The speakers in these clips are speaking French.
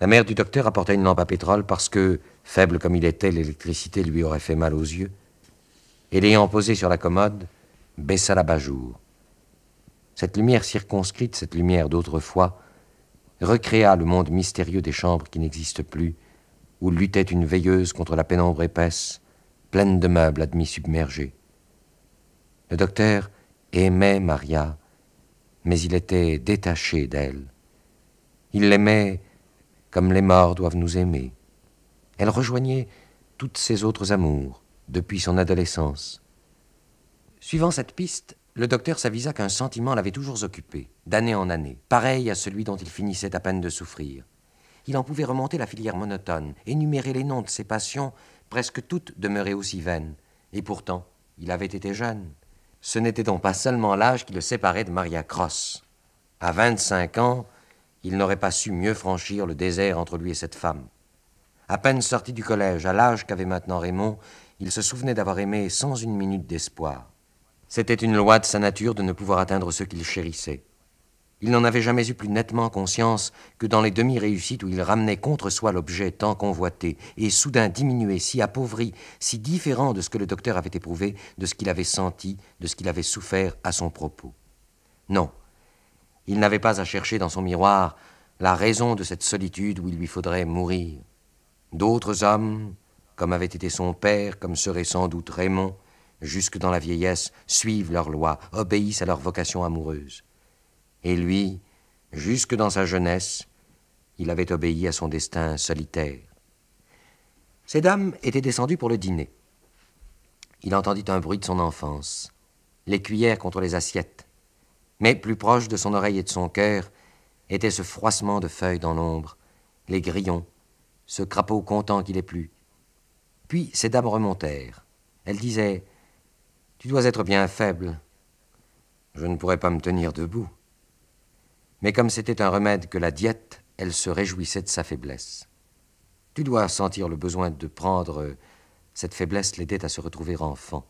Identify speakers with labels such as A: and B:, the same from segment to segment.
A: La mère du docteur apporta une lampe à pétrole parce que, faible comme il était, l'électricité lui aurait fait mal aux yeux, et l'ayant posée sur la commode, baissa la jour Cette lumière circonscrite, cette lumière d'autrefois, recréa le monde mystérieux des chambres qui n'existent plus, où luttait une veilleuse contre la pénombre épaisse, pleine de meubles à submergés. Le docteur aimait Maria, mais il était détaché d'elle. Il l'aimait comme les morts doivent nous aimer. Elle rejoignait toutes ses autres amours depuis son adolescence. Suivant cette piste, le docteur s'avisa qu'un sentiment l'avait toujours occupé, d'année en année, pareil à celui dont il finissait à peine de souffrir. Il en pouvait remonter la filière monotone, énumérer les noms de ses passions, presque toutes demeuraient aussi vaines. Et pourtant, il avait été jeune. Ce n'était donc pas seulement l'âge qui le séparait de Maria Cross. À 25 ans, il n'aurait pas su mieux franchir le désert entre lui et cette femme. À peine sorti du collège, à l'âge qu'avait maintenant Raymond, il se souvenait d'avoir aimé sans une minute d'espoir. C'était une loi de sa nature de ne pouvoir atteindre ceux qu'il chérissait. Il n'en avait jamais eu plus nettement conscience que dans les demi-réussites où il ramenait contre soi l'objet tant convoité, et soudain diminué, si appauvri, si différent de ce que le docteur avait éprouvé, de ce qu'il avait senti, de ce qu'il avait souffert à son propos. Non, il n'avait pas à chercher dans son miroir la raison de cette solitude où il lui faudrait mourir. D'autres hommes, comme avait été son père, comme serait sans doute Raymond, jusque dans la vieillesse, suivent leurs lois, obéissent à leur vocation amoureuse. Et lui, jusque dans sa jeunesse, il avait obéi à son destin solitaire. Ces dames étaient descendues pour le dîner. Il entendit un bruit de son enfance, les cuillères contre les assiettes, mais plus proche de son oreille et de son cœur était ce froissement de feuilles dans l'ombre, les grillons, ce crapaud content qu'il ait plu. Puis ces dames remontèrent. Elles disaient Tu dois être bien faible. Je ne pourrais pas me tenir debout. Mais comme c'était un remède que la diète, elle se réjouissait de sa faiblesse. Tu dois sentir le besoin de prendre. Euh, cette faiblesse l'aidait à se retrouver enfant.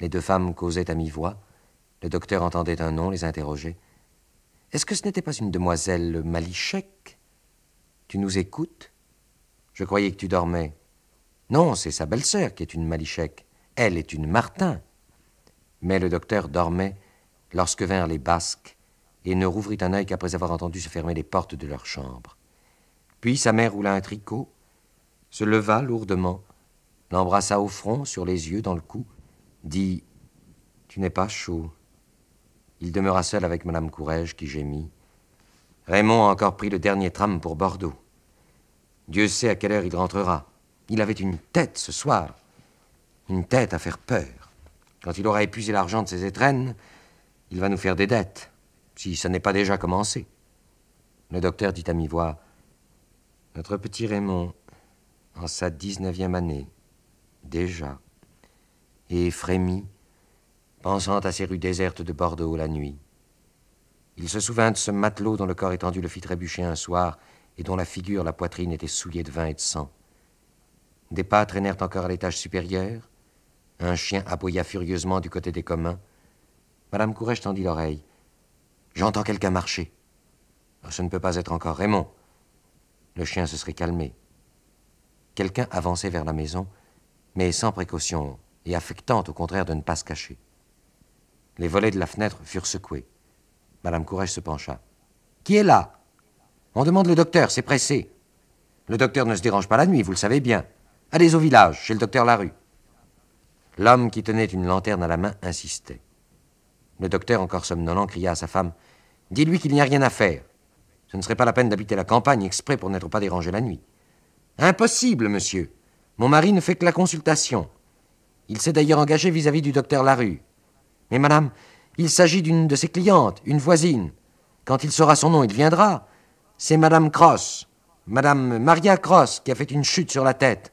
A: Les deux femmes causaient à mi-voix le docteur entendait un nom, les interrogeait. Est-ce que ce n'était pas une demoiselle Malichek Tu nous écoutes Je croyais que tu dormais. Non, c'est sa belle-sœur qui est une Malichek. Elle est une Martin. Mais le docteur dormait lorsque vinrent les Basques et ne rouvrit un œil qu'après avoir entendu se fermer les portes de leur chambre. Puis sa mère roula un tricot, se leva lourdement, l'embrassa au front, sur les yeux, dans le cou, dit Tu n'es pas chaud. Il demeura seul avec Madame Courrèges, qui gémit. Raymond a encore pris le dernier tram pour Bordeaux. Dieu sait à quelle heure il rentrera. Il avait une tête ce soir. Une tête à faire peur. Quand il aura épuisé l'argent de ses étrennes, il va nous faire des dettes, si ça n'est pas déjà commencé. Le docteur dit à mi-voix Notre petit Raymond, en sa dix-neuvième année, déjà, et frémit pensant à ces rues désertes de Bordeaux la nuit. Il se souvint de ce matelot dont le corps étendu le fit trébucher un soir et dont la figure, la poitrine étaient souillées de vin et de sang. Des pas traînèrent encore à l'étage supérieur. Un chien aboya furieusement du côté des communs. Madame Courrèche, » tendit l'oreille. J'entends quelqu'un marcher. ce ne peut pas être encore Raymond. Le chien se serait calmé. Quelqu'un avançait vers la maison, mais sans précaution et affectant au contraire de ne pas se cacher. Les volets de la fenêtre furent secoués. Madame Courage se pencha. Qui est là On demande le docteur, c'est pressé. Le docteur ne se dérange pas la nuit, vous le savez bien. Allez au village, chez le docteur Larue. L'homme qui tenait une lanterne à la main insistait. Le docteur, encore somnolent, cria à sa femme Dis-lui qu'il n'y a rien à faire. Ce ne serait pas la peine d'habiter la campagne exprès pour n'être pas dérangé la nuit. Impossible, monsieur. Mon mari ne fait que la consultation. Il s'est d'ailleurs engagé vis à -vis du docteur Larue. Mais madame, il s'agit d'une de ses clientes, une voisine. Quand il saura son nom, il viendra. C'est madame Cross, madame Maria Cross, qui a fait une chute sur la tête.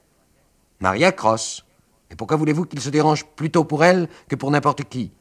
A: Maria Cross. Et pourquoi voulez-vous qu'il se dérange plutôt pour elle que pour n'importe qui